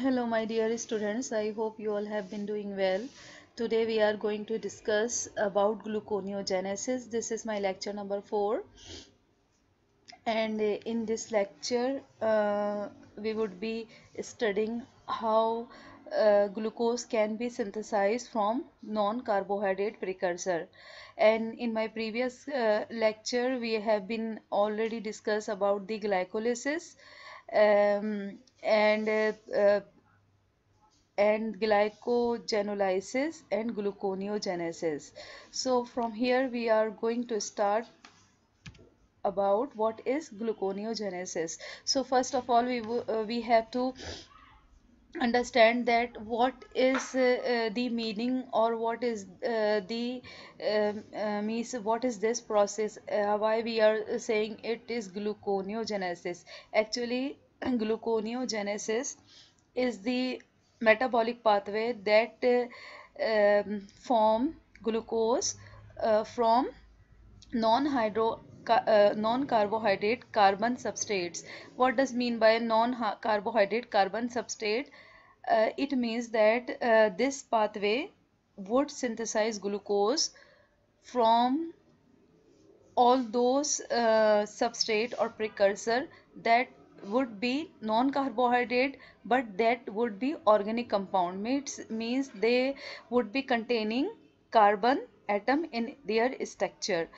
hello my dear students i hope you all have been doing well today we are going to discuss about gluconeogenesis this is my lecture number 4 and in this lecture uh, we would be studying how uh, glucose can be synthesized from non-carbohydrate precursor and in my previous uh, lecture we have been already discussed about the glycolysis um, and uh, uh and glycogenolysis and gluconeogenesis so from here we are going to start about what is gluconeogenesis so first of all we uh, we have to understand that what is uh, uh the meaning or what is uh, the um, uh, means what is this process uh, why we are saying it is gluconeogenesis actually gluconeogenesis is the metabolic pathway that uh, form glucose uh, from non-hydro uh, non-carbohydrate carbon substrates what does mean by non-carbohydrate carbon substrate uh, it means that uh, this pathway would synthesize glucose from all those uh, substrate or precursor that would be non-carbohydrate but that would be organic compound means, means they would be containing carbon atom in their structure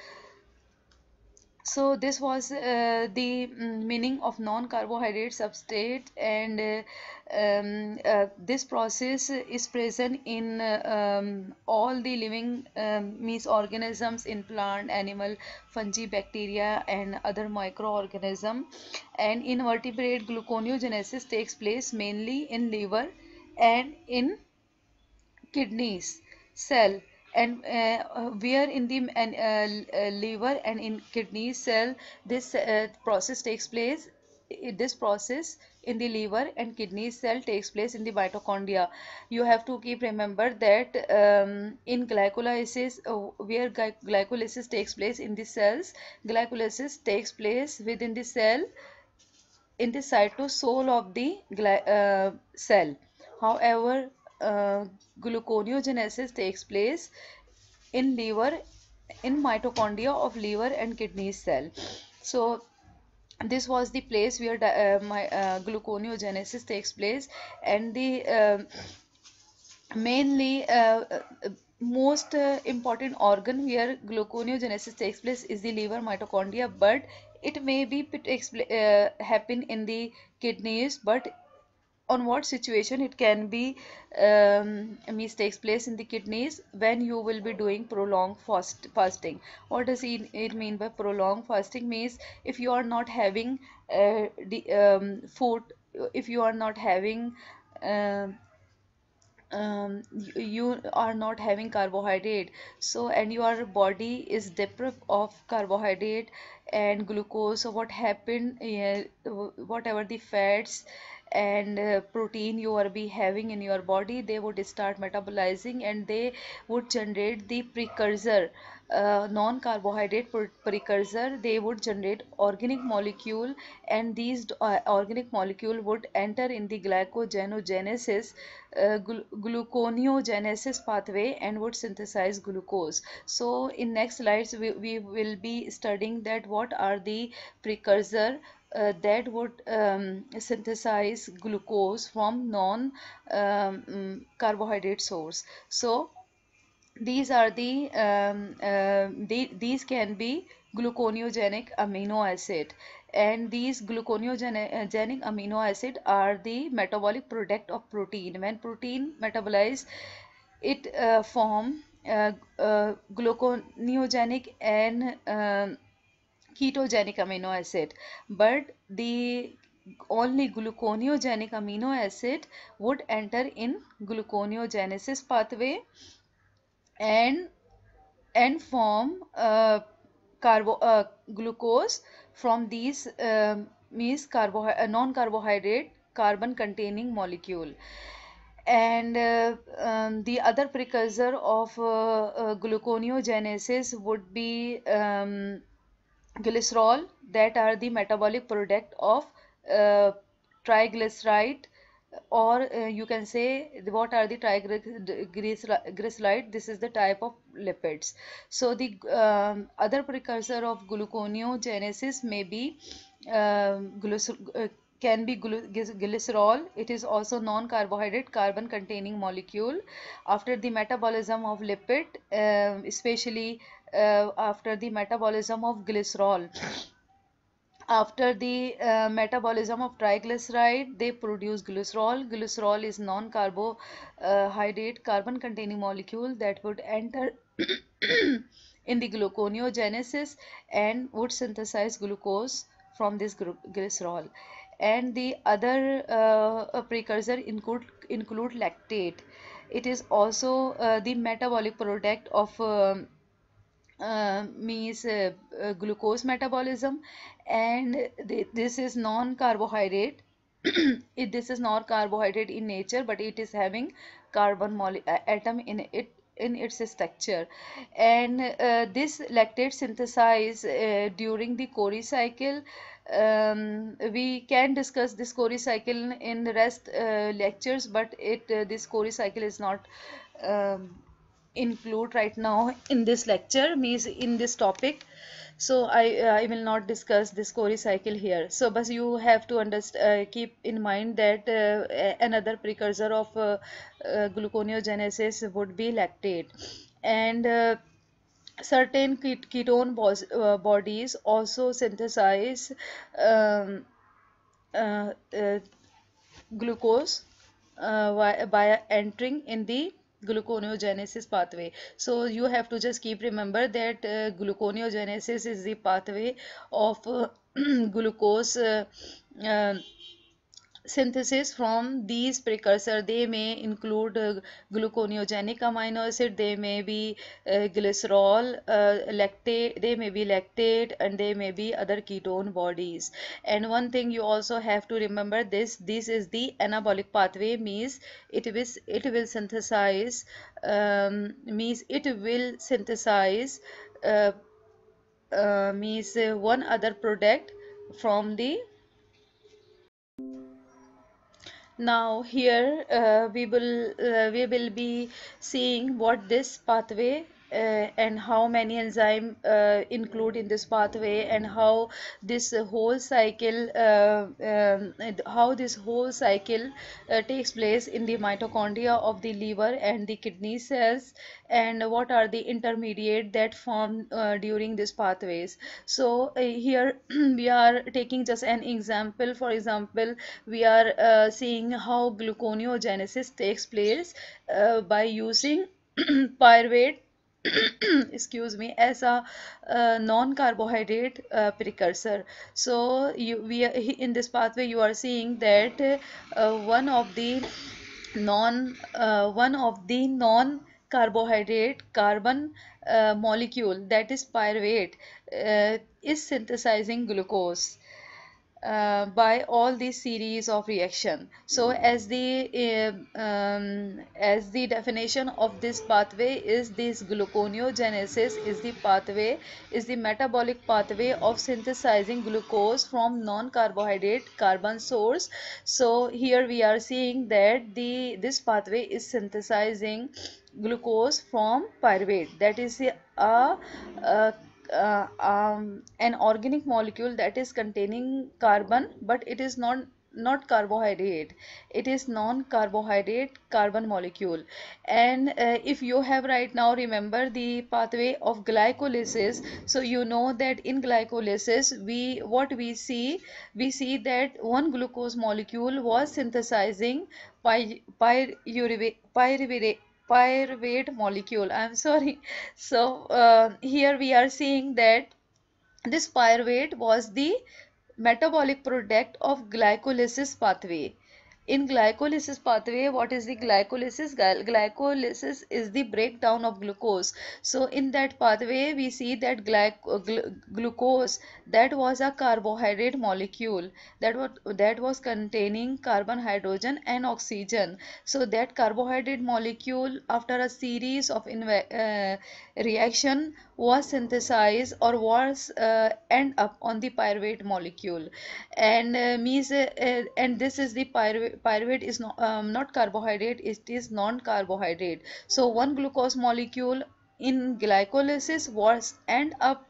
so this was uh, the mm, meaning of non-carbohydrate substrate and uh, um, uh, this process is present in uh, um, all the living um, organisms in plant animal fungi bacteria and other microorganism and invertebrate gluconeogenesis takes place mainly in liver and in kidneys cell and uh, uh where in the uh, uh, liver and in kidney cell this uh, process takes place this process in the liver and kidney cell takes place in the mitochondria you have to keep remember that um, in glycolysis uh, where glycolysis takes place in the cells glycolysis takes place within the cell in the cytosol of the uh, cell however uh, gluconeogenesis takes place in liver in mitochondria of liver and kidney cell so this was the place where uh, my uh, gluconeogenesis takes place and the um, uh, mainly most uh, important organ where gluconeogenesis takes place is the liver mitochondria but it may be uh, happen in the kidneys but on what situation it can be um, mistakes place in the kidneys when you will be doing prolonged fast fasting what does it, it mean by prolonged fasting means if you are not having uh, the um, food if you are not having uh, um, you are not having carbohydrate so and your body is deprived of carbohydrate and glucose so what happened yeah, whatever the fats and uh, protein you are be having in your body they would start metabolizing and they would generate the precursor uh, non-carbohydrate precursor they would generate organic molecule and these uh, organic molecule would enter in the glycogenogenesis uh, gl gluconeogenesis pathway and would synthesize glucose so in next slides we, we will be studying that what are the precursor uh, that would um, synthesize glucose from non um, mm, carbohydrate source so these are the um, uh, um, they, these can be gluconeogenic amino acid and these gluconeogenic uh, amino acid are the metabolic product of protein when protein metabolize it uh, form uh, uh gluconeogenic and um, ketogenic amino acid but the only gluconeogenic amino acid would enter in gluconeogenesis pathway and and form uh, carbo uh, glucose from these um, means carbo uh, non carbohydrate carbon containing molecule and uh, um, the other precursor of uh, uh, gluconeogenesis would be um, glycerol that are the metabolic product of triglyceride or uh, you can say what are the triglyceride this is the type of lipids so the um, other precursor of gluconeogenesis may be um, uh, can be glycerol it is also non carbohydrate carbon containing molecule after the metabolism of lipid um, especially uh, after the metabolism of glycerol after the uh, metabolism of triglyceride they produce glycerol glycerol is non carbohydrate uh, carbon containing molecule that would enter in the gluconeogenesis and would synthesize glucose from this glycerol and the other uh, precursor include include lactate it is also uh, the metabolic product of um, uh, means uh, uh, glucose metabolism and th this is non-carbohydrate it this is not carbohydrate in nature but it is having carbon uh, atom in it in its structure and uh, this lactate synthesize during the Cori cycle um, we can discuss this Cori cycle in the rest lectures but it this Cori cycle is not um, include right now in this lecture means in this topic so I, uh, I will not discuss this Cori cycle here so but you have to understand uh, keep in mind that uh, another precursor of uh, uh, gluconeogenesis would be lactate and uh, certain ketone bodies also synthesize um, glucose by entering in the gluconeogenesis pathway so you have to just keep remember that uh, gluconeogenesis is the pathway of glucose synthesis from these precursor they may include uh, gluconeogenic amino acid they may be uh, glycerol uh, lactate they may be lactate and they may be other ketone bodies and one thing you also have to remember this this is the anabolic pathway means it will it will synthesize um, means it will synthesize uh, uh, means uh, one other product from the now here uh, we will uh, we will be seeing what this pathway uh, and how many enzyme uh, include in this pathway and how this whole cycle uh, um, how this whole cycle uh, takes place in the mitochondria of the liver and the kidney cells and what are the intermediate that form uh, during these pathways so uh, here we are taking just an example for example we are seeing how gluconeogenesis takes place by using pyruvate excuse me as a uh, non carbohydrate uh, precursor so you we in this pathway you are seeing that uh, one of the non uh, one of the non carbohydrate carbon uh, molecule that is pyruvate uh, is synthesizing glucose uh, by all these series of reaction so as the uh, um, as the definition of this pathway is this gluconeogenesis is the pathway is the metabolic pathway of synthesizing glucose from non carbohydrate carbon source so here we are seeing that the this pathway is synthesizing glucose from pyruvate that is a, a, a uh, um, an organic molecule that is containing carbon but it is not not carbohydrate it is non carbohydrate carbon molecule and uh, if you have right now remember the pathway of glycolysis so you know that in glycolysis we what we see we see that one glucose molecule was synthesizing by pyruvate pyruvate molecule i'm sorry so uh, here we are seeing that this pyruvate was the metabolic product of glycolysis pathway in glycolysis pathway, what is the glycolysis? Glycolysis is the breakdown of glucose. So in that pathway, we see that gly uh, gl glucose that was a carbohydrate molecule that was that was containing carbon, hydrogen, and oxygen. So that carbohydrate molecule, after a series of uh, reaction was synthesized or was uh, end up on the pyruvate molecule and uh, means uh, uh and this is the pyruvate pyruvate is not um, not carbohydrate it is non carbohydrate so one glucose molecule in glycolysis was end up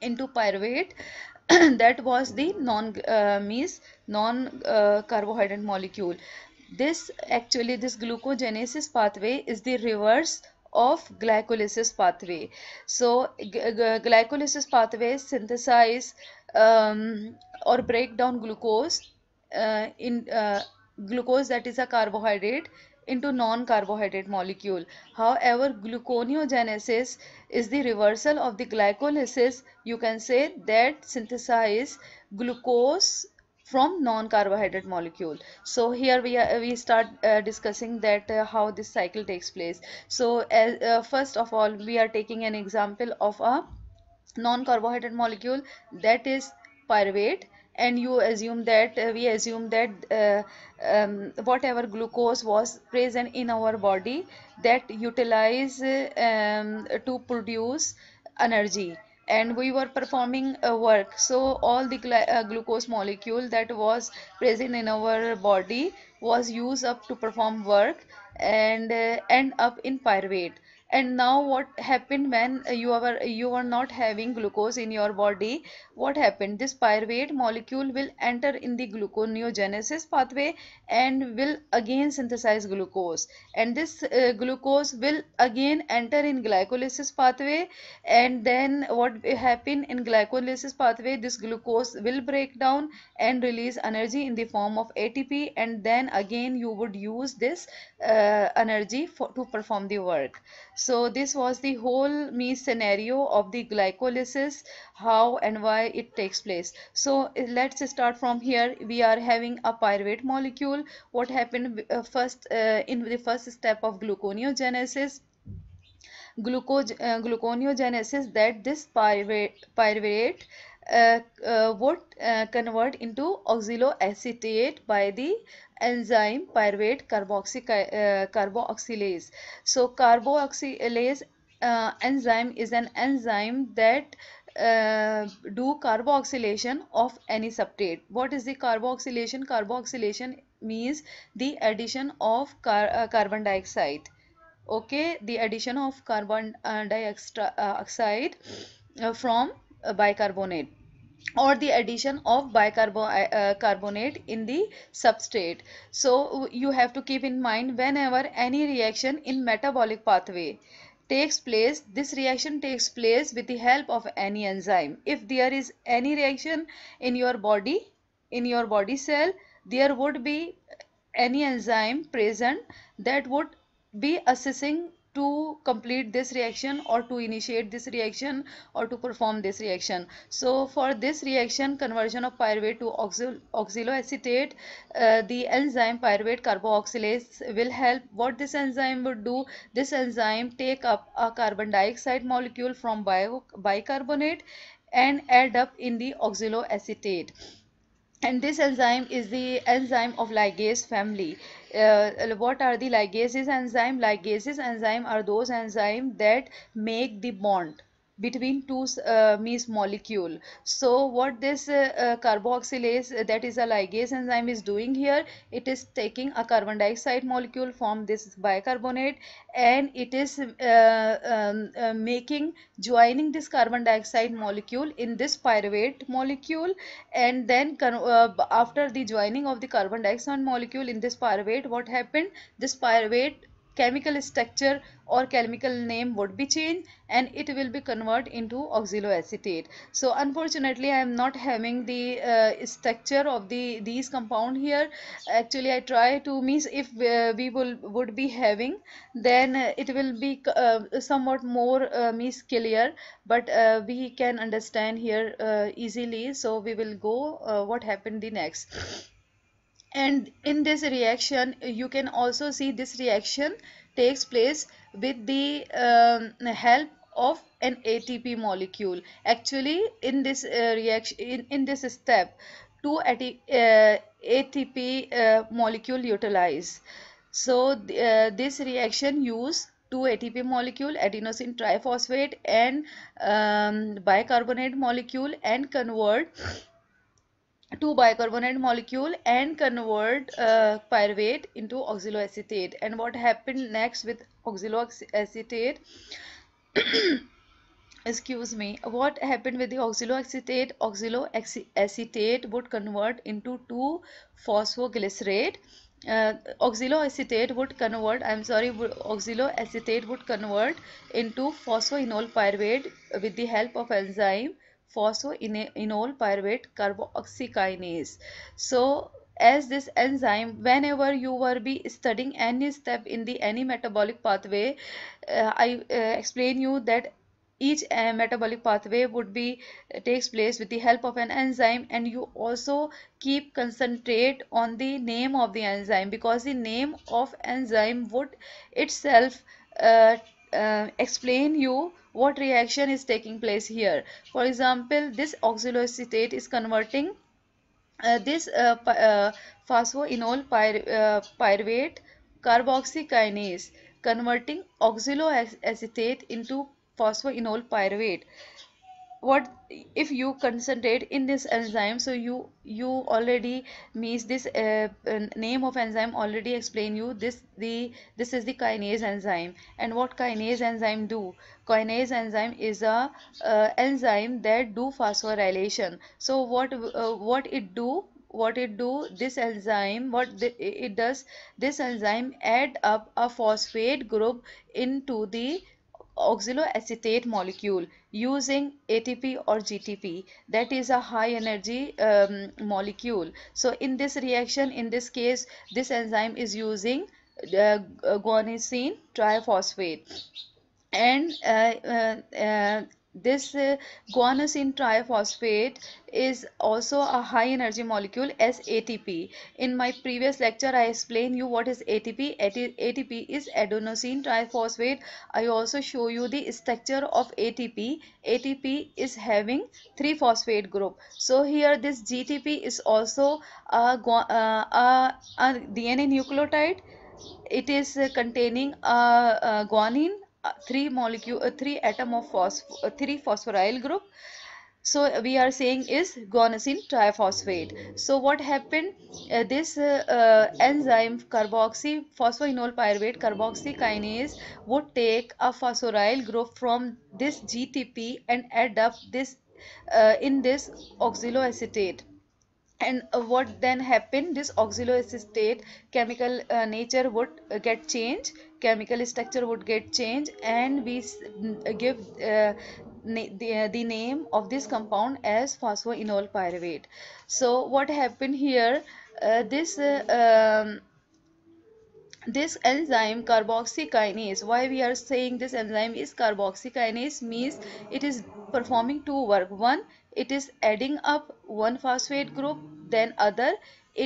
into pyruvate that was the non uh, means non uh, carbohydrate molecule this actually this glucogenesis pathway is the reverse of glycolysis pathway so glycolysis pathway synthesize um, or break down glucose uh, in uh, glucose that is a carbohydrate into non-carbohydrate molecule. However, gluconeogenesis is the reversal of the glycolysis. You can say that synthesize glucose from non-carbohydrate molecule so here we are, we start uh, discussing that uh, how this cycle takes place so uh, first of all we are taking an example of a non-carbohydrate molecule that is pyruvate and you assume that uh, we assume that uh, um, whatever glucose was present in our body that utilize uh, um, to produce energy and we were performing a work so all the gl uh, glucose molecule that was present in our body was used up to perform work and uh, end up in pyruvate and now what happened when you are you were not having glucose in your body what happened this pyruvate molecule will enter in the gluconeogenesis pathway and will again synthesize glucose and this uh, glucose will again enter in glycolysis pathway and then what will happen in glycolysis pathway this glucose will break down and release energy in the form of ATP and then again you would use this uh, energy for, to perform the work so this was the whole me scenario of the glycolysis how and why it takes place so eh, let's start from here we are having a pyruvate molecule what happened eh, first uh, in the first step of gluconeogenesis glucose uh, gluconeogenesis that this pyruvate pyruvate uh, uh, would uh, convert into oxaloacetate by the enzyme pyruvate carboxy, carboxylase. So carboxylase enzyme is an enzyme that uh, do carboxylation of any substrate. What is the carboxylation? Carboxylation means the addition of car uh, carbon dioxide. Okay, the addition of carbon uh, dioxide uh, uh, from bicarbonate or the addition of bicarbonate in the substrate. So you have to keep in mind whenever any reaction in metabolic pathway takes place this reaction takes place with the help of any enzyme if there is any reaction in your body in your body cell there would be any enzyme present that would be assessing to complete this reaction or to initiate this reaction or to perform this reaction. So for this reaction conversion of pyruvate to oxaloacetate uh, the enzyme pyruvate carboxylase will help. What this enzyme would do this enzyme take up a carbon dioxide molecule from bio bicarbonate and add up in the oxaloacetate and this enzyme is the enzyme of ligase family uh, what are the ligases enzyme ligases enzyme are those enzyme that make the bond between two uh, means molecule. So what this uh, uh, carboxylase that is a ligase enzyme is doing here, it is taking a carbon dioxide molecule from this bicarbonate and it is um, making joining this carbon dioxide molecule in this pyruvate molecule and then uh, after the joining of the carbon dioxide molecule in this pyruvate what happened this pyruvate chemical structure or chemical name would be changed and it will be converted into oxaloacetate so unfortunately i am not having the uh, structure of the these compound here actually i try to means if uh, we will would be having then it will be uh, somewhat more uh, clear but uh, we can understand here uh, easily so we will go uh, what happened the next and in this reaction you can also see this reaction takes place with the um, help of an ATP molecule actually in this uh, reaction in, in this step two AT, uh, ATP uh, molecule utilize so uh, this reaction use two ATP molecule adenosine triphosphate and um, bicarbonate molecule and convert two bicarbonate molecule and convert uh, pyruvate into oxaloacetate and what happened next with oxaloacetate excuse me what happened with the oxaloacetate oxaloacetate would convert into 2 phosphoglycerate uh, oxaloacetate would convert i'm sorry oxaloacetate would convert into phosphoenol pyruvate with the help of enzyme phosphoenol pyruvate carboxykinase. So as this enzyme whenever you were be studying any step in the any metabolic pathway uh, i uh, explain you that each uh, metabolic pathway would be uh, takes place with the help of an enzyme and you also keep concentrate on the name of the enzyme because the name of enzyme would itself uh, uh, explain you what reaction is taking place here for example this oxaloacetate is converting uh, this uh, uh, phosphoenol pyr uh, pyruvate carboxykinase converting oxaloacetate into phosphoenol pyruvate what if you concentrate in this enzyme so you you already means this uh, uh, name of enzyme already explain you this the this is the kinase enzyme and what kinase enzyme do kinase enzyme is a uh, enzyme that do phosphorylation so what uh, what it do what it do this enzyme what the, it does this enzyme add up a phosphate group into the oxaloacetate molecule using ATP or GTP that is a high energy um, molecule. So in this reaction in this case this enzyme is using uh, guanosine triphosphate and uh, uh, uh this uh, guanosine triphosphate is also a high energy molecule as ATP. In my previous lecture I explained you what is ATP. ATP is adenosine triphosphate. I also show you the structure of ATP. ATP is having 3 phosphate group. So here this GTP is also a, uh, a, a DNA nucleotide. It is containing a, a guanine uh, three molecule uh, three atom of phosph uh, three phosphoryl group so we are saying is guanosine triphosphate so what happened uh, this uh, uh enzyme carboxy phosphoenol pyruvate carboxykinase would take a phosphoryl group from this gtp and add up this uh, in this oxaloacetate and uh, what then happened this oxaloacetate chemical uh, nature would uh, get changed chemical structure would get changed and we uh, give uh, the, the name of this compound as phosphoenol pyruvate so what happened here this um, this enzyme carboxykinase why we are saying this enzyme is carboxykinase means it is performing two work one it is adding up one phosphate group then other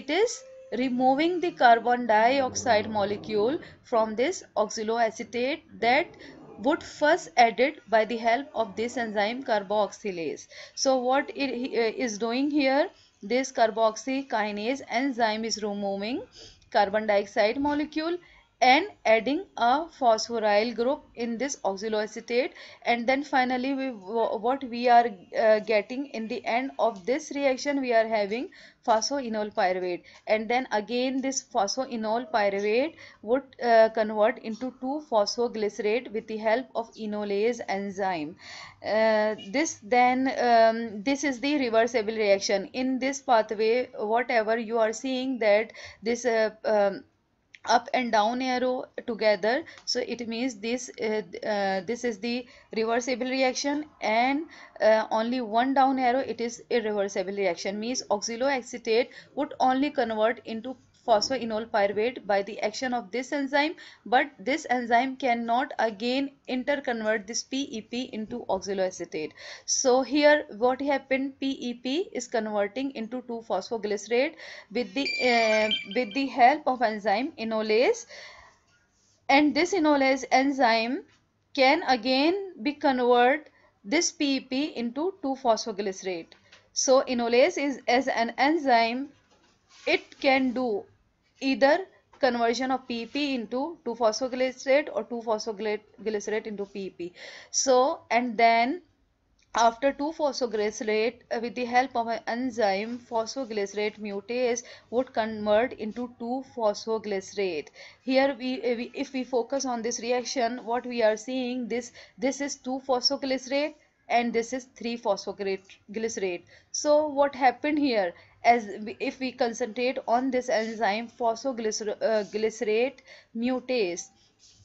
it is removing the carbon dioxide molecule from this oxaloacetate that would first added by the help of this enzyme carboxylase. So what it uh, is doing here, this carboxykinase enzyme is removing carbon dioxide molecule and adding a phosphoryl group in this oxaloacetate and then finally we what we are uh, getting in the end of this reaction we are having phosphoenol pyruvate and then again this phosphoenol pyruvate would uh, convert into 2 phosphoglycerate with the help of enolase enzyme uh, this then um, this is the reversible reaction in this pathway whatever you are seeing that this uh, um, up and down arrow together so it means this uh, uh, this is the reversible reaction and uh, only one down arrow it is irreversible reaction means oxaloacetate would only convert into Phosphoenolpyruvate pyruvate by the action of this enzyme but this enzyme cannot again interconvert this PEP into oxaloacetate. So here what happened PEP is converting into 2-phosphoglycerate with the uh, with the help of enzyme enolase and this enolase enzyme can again be convert this PEP into 2-phosphoglycerate. So enolase is as an enzyme it can do either conversion of PP into 2-phosphoglycerate or 2-phosphoglycerate into PP. So, and then after 2-phosphoglycerate uh, with the help of an enzyme phosphoglycerate mutase would convert into 2-phosphoglycerate. Here we, uh, we, if we focus on this reaction what we are seeing this this is 2-phosphoglycerate and this is 3-phosphoglycerate. So what happened here? as if we concentrate on this enzyme phosphoglycerate uh, mutase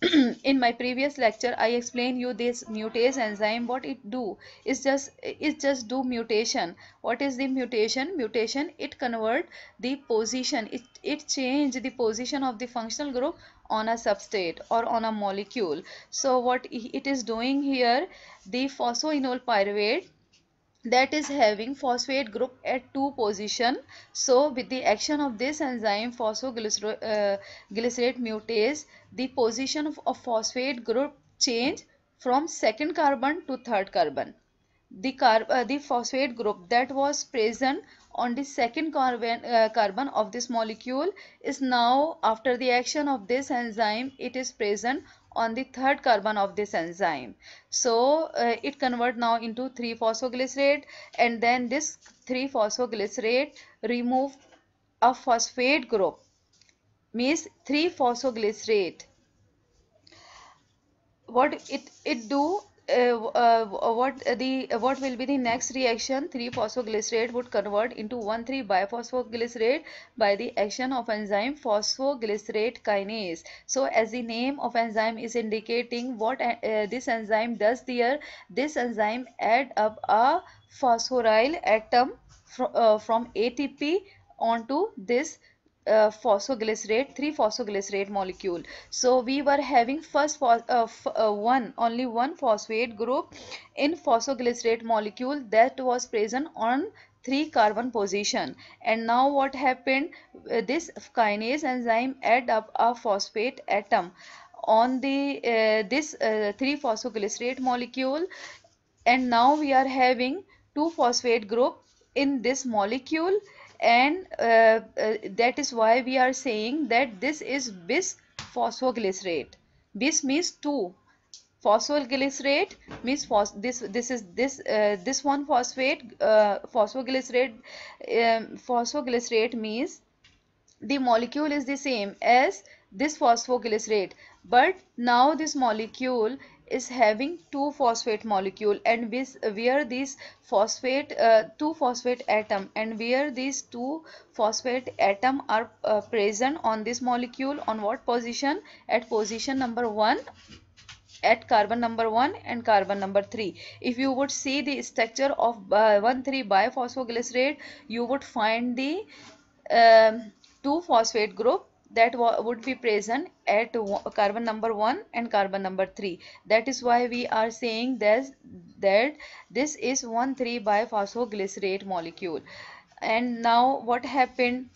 in my previous lecture i explained you this mutase enzyme what it do is just it just do mutation what is the mutation mutation it convert the position it it change the position of the functional group on a substrate or on a molecule so what it is doing here the phosphoenolpyruvate. pyruvate that is having phosphate group at 2 position so with the action of this enzyme phosphoglycerate uh, mutase the position of, phosphate group change from second carbon to third carbon the carb uh, the phosphate group that was present on the second carbon uh, carbon of this molecule is now after the action of this enzyme it is present on the third carbon of this enzyme. So uh, it convert now into 3-phosphoglycerate and then this 3-phosphoglycerate remove a phosphate group means 3-phosphoglycerate. What it, it do? Uh, uh, uh, what the what will be the next reaction 3 phosphoglycerate would convert into 1 3 biphosphoglycerate by the action of enzyme phosphoglycerate kinase so as the name of enzyme is indicating what this enzyme does there this enzyme add up a phosphoryl atom from ATP onto this uh, phosphoglycerate 3 phosphoglycerate molecule so we were having first uh, uh, one only one phosphate group in phosphoglycerate molecule that was present on 3 carbon position and now what happened uh, this kinase enzyme add up a phosphate atom on the uh, this uh, 3 phosphoglycerate molecule and now we are having 2 phosphate group in this molecule and uh, uh, that is why we are saying that this is bisphosphoglycerate. phosphoglycerate bis means two phosphoglycerate means phos this this is this uh, this one phosphate uh, phosphoglycerate um, phosphoglycerate means the molecule is the same as this phosphoglycerate but now this molecule is having two phosphate molecule and where this phosphate uh, two phosphate atom and where these two phosphate atom are uh, present on this molecule on what position at position number 1 at carbon number 1 and carbon number 3. If you would see the structure of uh, three biphosphoglycerate, you would find the uh, 2 phosphate group that would be present at carbon number 1 and carbon number 3 that is why we are saying that that this is 1 3 biphosphoglycerate molecule and now what happened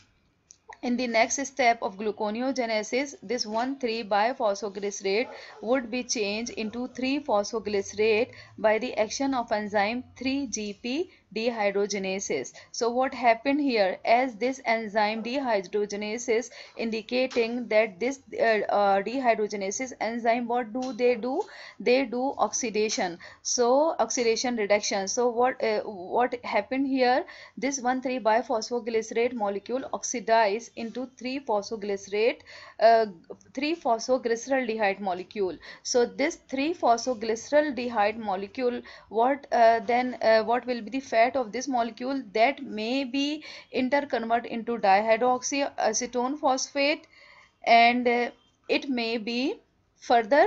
in the next step of gluconeogenesis, this 1,3-biphosphoglycerate would be changed into 3-phosphoglycerate by the action of enzyme 3GP dehydrogenases. So what happened here as this enzyme dehydrogenases indicating that this uh, uh, dehydrogenases enzyme what do they do? They do oxidation. So oxidation reduction. So what uh, what happened here? This 1,3 biphosphoglycerate molecule oxidized into 3 phosphoglycerate uh, 3 phosphoglycerol dehyde molecule. So this 3 phosphoglycerol dehyde molecule what uh, then uh, what will be the fat of this molecule that may be interconverted into dihydroxyacetone phosphate and uh, it may be further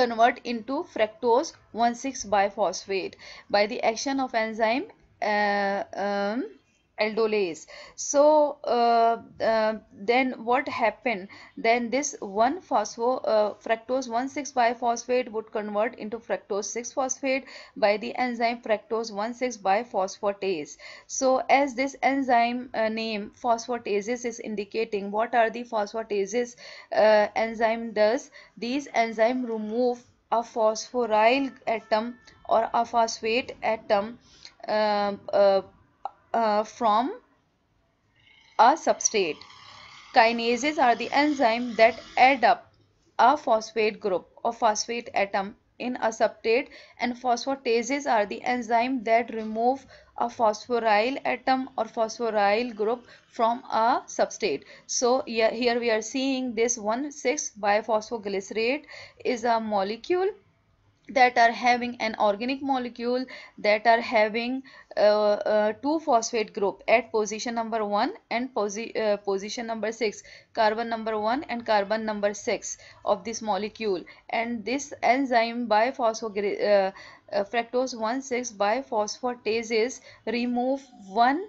convert into fructose 1,6-biphosphate by the action of enzyme uh, um, aldolase so uh, uh, then what happened then this 1 phospho uh, fructose 1 6 biphosphate would convert into fructose 6 phosphate by the enzyme fructose 1 6 biphosphatase so as this enzyme uh, name phosphatases is indicating what are the phosphatases uh, enzyme does these enzyme remove a phosphoryl atom or a phosphate atom uh, uh, from a substrate. Kinases are the enzyme that add up a phosphate group or phosphate atom in a substrate and phosphatases are the enzyme that remove a phosphoryl atom or phosphoryl group from a substrate. So here we are seeing this 1,6-biphosphoglycerate is a molecule that are having an organic molecule that are having uh, uh, two phosphate group at position number 1 and posi uh, position number 6 carbon number 1 and carbon number 6 of this molecule and this enzyme biphosphor uh, uh, fructose 1,6 biphosphoratase remove one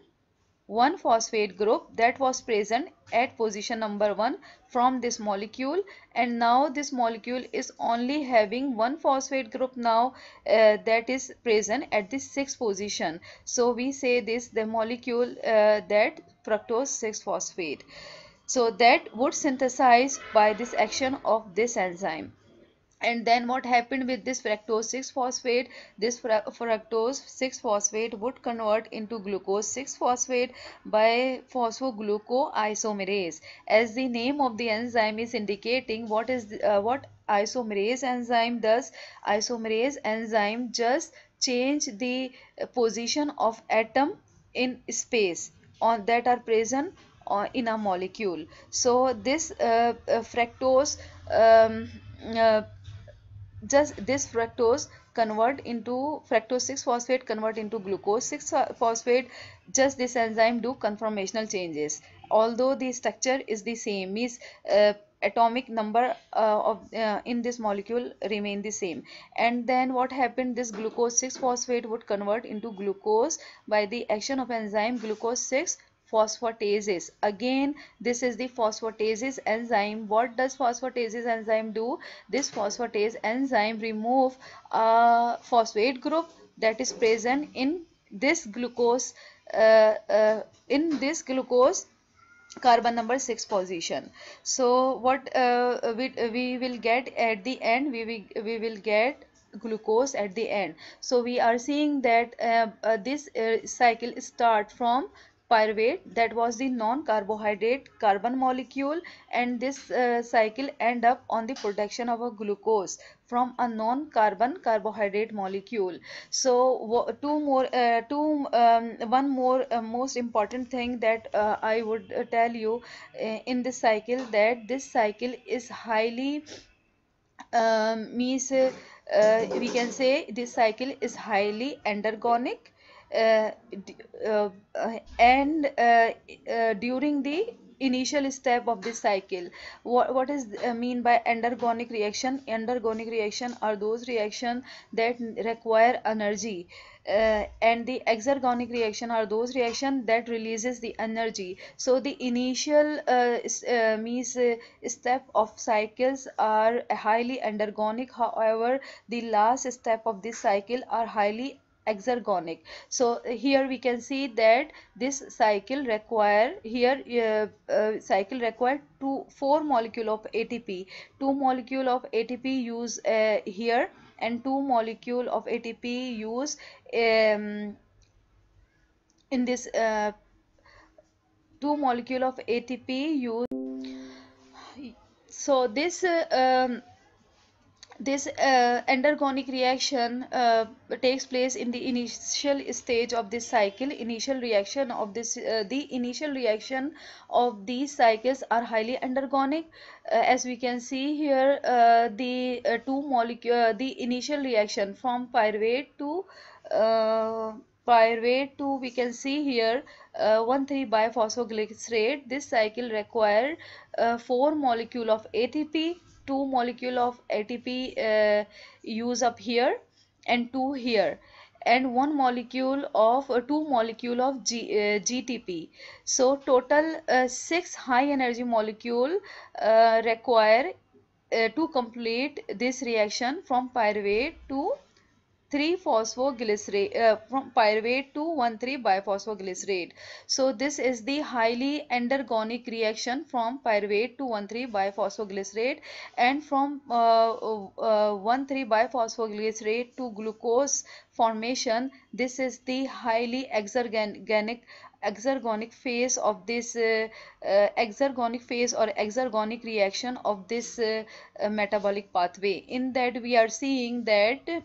one phosphate group that was present at position number 1 from this molecule and now this molecule is only having one phosphate group now uh, that is present at the sixth position so we say this the molecule uh, that fructose 6 phosphate so that would synthesize by this action of this enzyme and then what happened with this fructose 6 phosphate this fructose 6 phosphate would convert into glucose 6 phosphate by phosphoglucoisomerase as the name of the enzyme is indicating what is the, uh, what isomerase enzyme does isomerase enzyme just change the uh, position of atom in space on that are present uh, in a molecule so this uh, uh, fructose um, uh, just this fructose convert into fructose 6 phosphate convert into glucose 6 phosphate just this enzyme do conformational changes although the structure is the same means uh, atomic number uh, of uh, in this molecule remain the same and then what happened this glucose 6 phosphate would convert into glucose by the action of enzyme glucose 6 phosphatases again this is the phosphatases enzyme what does phosphatases enzyme do this phosphatase enzyme remove a phosphate group that is present in this glucose uh, uh, in this glucose carbon number 6 position so what uh, we, we will get at the end we will, we will get glucose at the end so we are seeing that uh, uh, this uh, cycle start from pyruvate that was the non-carbohydrate carbon molecule and this uh, cycle end up on the production of a glucose from a non-carbon carbohydrate molecule so two more uh, two um, one more uh, most important thing that uh, I would uh, tell you uh, in this cycle that this cycle is highly um, means we can say this cycle is highly endergonic and uh, uh, uh, during the initial step of the cycle what what is uh, mean by endergonic reaction endergonic reaction are those reaction that require energy uh, and the exergonic reaction are those reaction that releases the energy so the initial uh, uh, means step of cycles are highly endergonic however the last step of this cycle are highly exergonic so here we can see that this cycle require here uh, uh, cycle require two four molecule of atp two molecule of atp use uh, here and two molecule of atp use um, in this uh, two molecule of atp use so this uh, um, this uh, endergonic reaction uh, takes place in the initial stage of this cycle. Initial reaction of this, uh, the initial reaction of these cycles are highly endergonic. Uh, as we can see here, uh, the uh, two molecule, the initial reaction from pyruvate to pyruvate to we can see here uh, 1,3 biphosphoglycerate this cycle require uh, 4 molecule of ATP two molecule of ATP uh, use up here and two here and one molecule of uh, two molecule of G, uh, GTP. So total uh, six high energy molecule uh, require uh, to complete this reaction from pyruvate to 3 phosphoglycerate uh, from pyruvate to 1 3 biphosphoglycerate so this is the highly endergonic reaction from pyruvate to 1 3 biphosphoglycerate and from uh, uh, uh 1 3 biphosphoglycerate to glucose formation this is the highly exergonic exergonic phase of this uh, uh, exergonic phase or exergonic reaction of this uh, metabolic pathway in that we are seeing that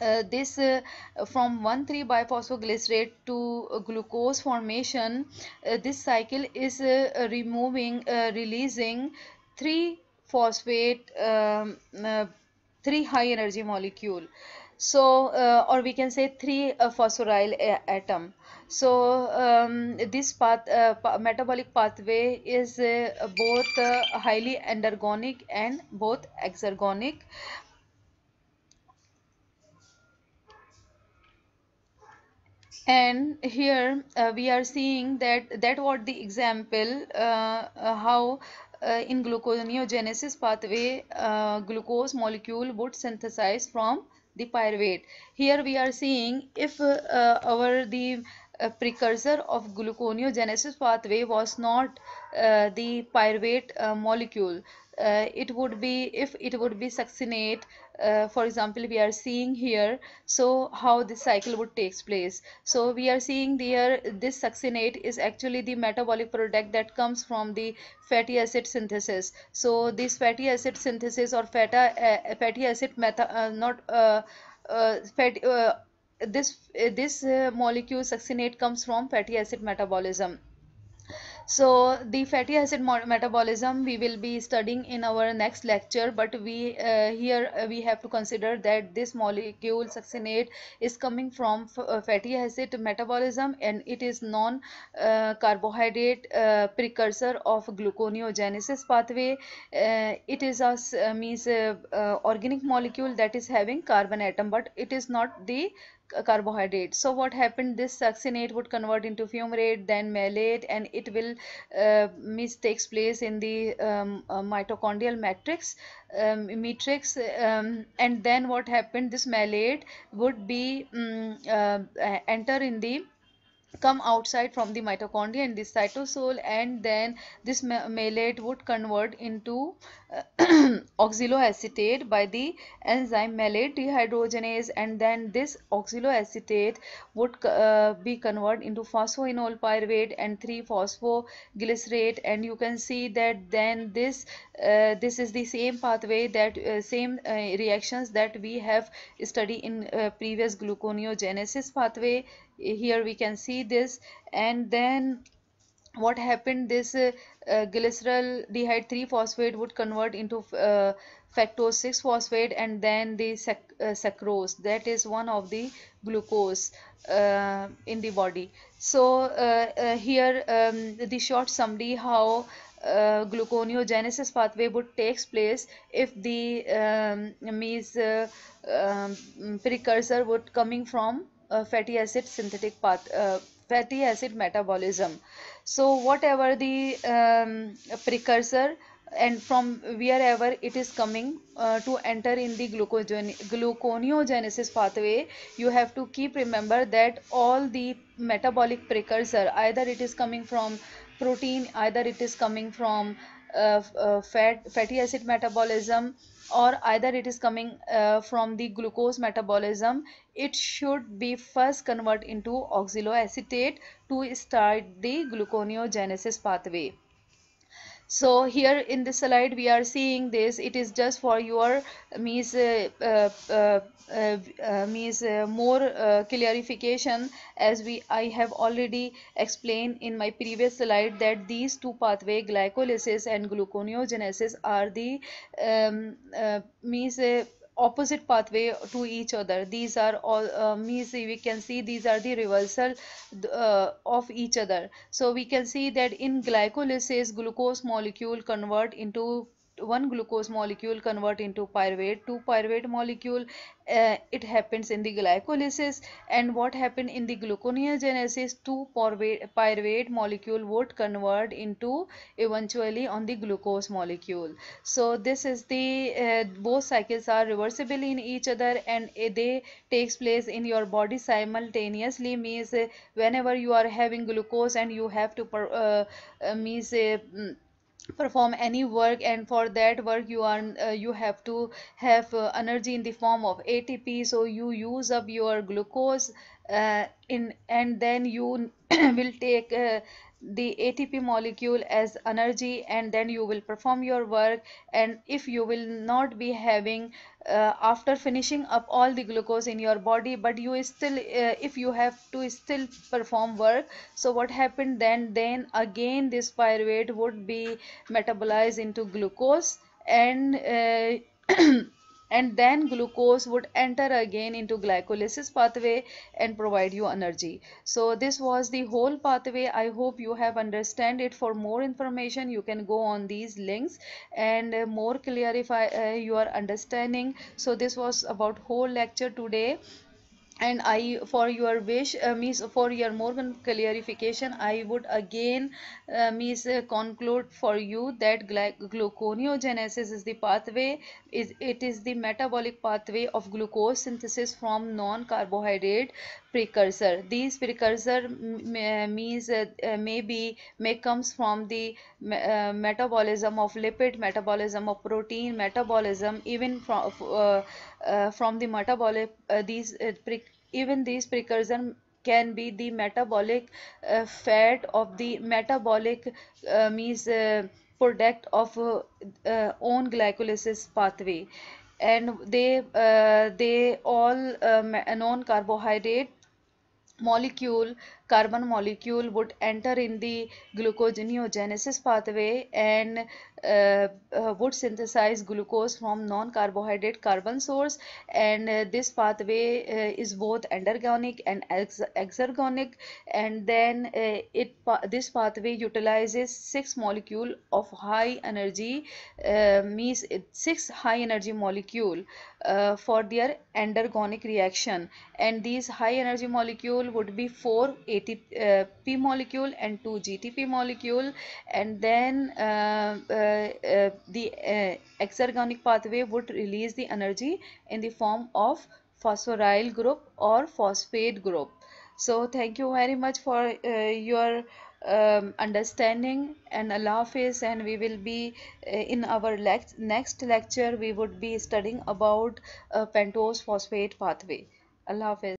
uh, this uh, from 1,3 biphosphoglycerate to uh, glucose formation uh, this cycle is uh, removing uh, releasing 3 phosphate um, 3 high energy molecule so or we can say 3 phosphoryl atom so um, this path pa metabolic pathway is both highly endergonic and both exergonic and here uh, we are seeing that that what the example uh, uh how uh, in gluconeogenesis pathway uh, glucose molecule would synthesize from the pyruvate here we are seeing if uh, our the precursor of gluconeogenesis pathway was not the pyruvate molecule it would be if it would be succinate uh, for example we are seeing here so how this cycle would takes place so we are seeing here this succinate is actually the metabolic product that comes from the fatty acid synthesis so this fatty acid synthesis or feta, uh, fatty acid meta, uh, not uh, uh, fat, uh, this this molecule succinate comes from fatty acid metabolism so the fatty acid metabolism we will be studying in our next lecture but we uh, here uh, we have to consider that this molecule succinate is coming from uh, fatty acid metabolism and it is non uh, carbohydrate uh, precursor of gluconeogenesis pathway uh, it is a means organic molecule that is having carbon atom but it is not the carbohydrate. so what happened this succinate would convert into fumarate then malate and it will uh, takes place in the um, uh, mitochondrial matrix um, matrix um, and then what happened this malate would be um, uh, enter in the come outside from the mitochondria and the cytosol and then this malate would convert into uh, oxaloacetate by the enzyme malate dehydrogenase and then this oxaloacetate would uh, be converted into phosphoenolpyruvate pyruvate and 3 phosphoglycerate and you can see that then this uh, this is the same pathway that uh, same uh, reactions that we have studied in uh, previous gluconeogenesis pathway here we can see this and then what happened this uh, uh, glycerol dehyde 3 phosphate would convert into uh, fructose 6 phosphate and then the sac uh, sucrose that is one of the glucose uh, in the body so uh, here um, the short summary how uh, gluconeogenesis pathway would takes place if the um, means um, precursor would coming from uh, fatty acid synthetic path uh, fatty acid metabolism so whatever the um, precursor and from wherever it is coming uh, to enter in the gluconeogenesis pathway you have to keep remember that all the metabolic precursor either it is coming from protein either it is coming from uh, uh, fat, fatty acid metabolism or either it is coming uh, from the glucose metabolism it should be first convert into oxaloacetate to start the gluconeogenesis pathway so here in this slide we are seeing this it is just for your uh, means uh, uh, uh, uh, uh means more clarification as we i have already explained in my previous slide that these two pathway glycolysis and gluconeogenesis are the um, means opposite pathway to each other these are all um, we can see these are the reversal uh, of each other so we can see that in glycolysis glucose molecule convert into one glucose molecule convert into pyruvate two pyruvate molecule uh, it happens in the glycolysis and what happen in the gluconeogenesis two pyruvate, molecule would convert into eventually on the glucose molecule so this is the uh, both cycles are reversible in each other and they takes place in your body simultaneously means uh, whenever you are having glucose and you have to uh, uh, means uh, mm, perform any work and for that work you are uh, you have to have uh, energy in the form of ATP so you use up your glucose uh, in and then you will take uh, the ATP molecule as energy and then you will perform your work and if you will not be having uh, after finishing up all the glucose in your body but you still uh, if you have to still perform work so what happened then then again this pyruvate would be metabolized into glucose and uh, and then glucose would enter again into glycolysis pathway and provide you energy so this was the whole pathway i hope you have understand it for more information you can go on these links and more clarify uh, your understanding so this was about whole lecture today and i for your wish uh, means for your more clarification i would again uh, means uh, conclude for you that gluconeogenesis is the pathway is it is the metabolic pathway of glucose synthesis from non carbohydrate precursor these precursor uh, means uh, uh, may be may comes from the metabolism of lipid metabolism of protein metabolism even from from the metabolic these precursor even these precursors can be the metabolic uh, fat of the metabolic uh, means uh, product of uh, uh, own glycolysis pathway and they they all non carbohydrate molecule carbon molecule would enter in the gluconeogenesis pathway and uh, uh, would synthesize glucose from non-carbohydrate carbon source and uh, this pathway uh, is both endergonic and ex exergonic and then uh, it this pathway utilizes six molecule of high energy means six high energy molecule for their endergonic reaction and these high energy molecule would be 4 a ATP uh, molecule and 2 GTP molecule and then uh, uh, the exergonic pathway would release the energy in the form of phosphoryl group or phosphate group. So thank you very much for your um, understanding and Allah Hafiz and we will be uh, in our lect next lecture we would be studying about uh, pentose phosphate pathway. Allah Hafiz.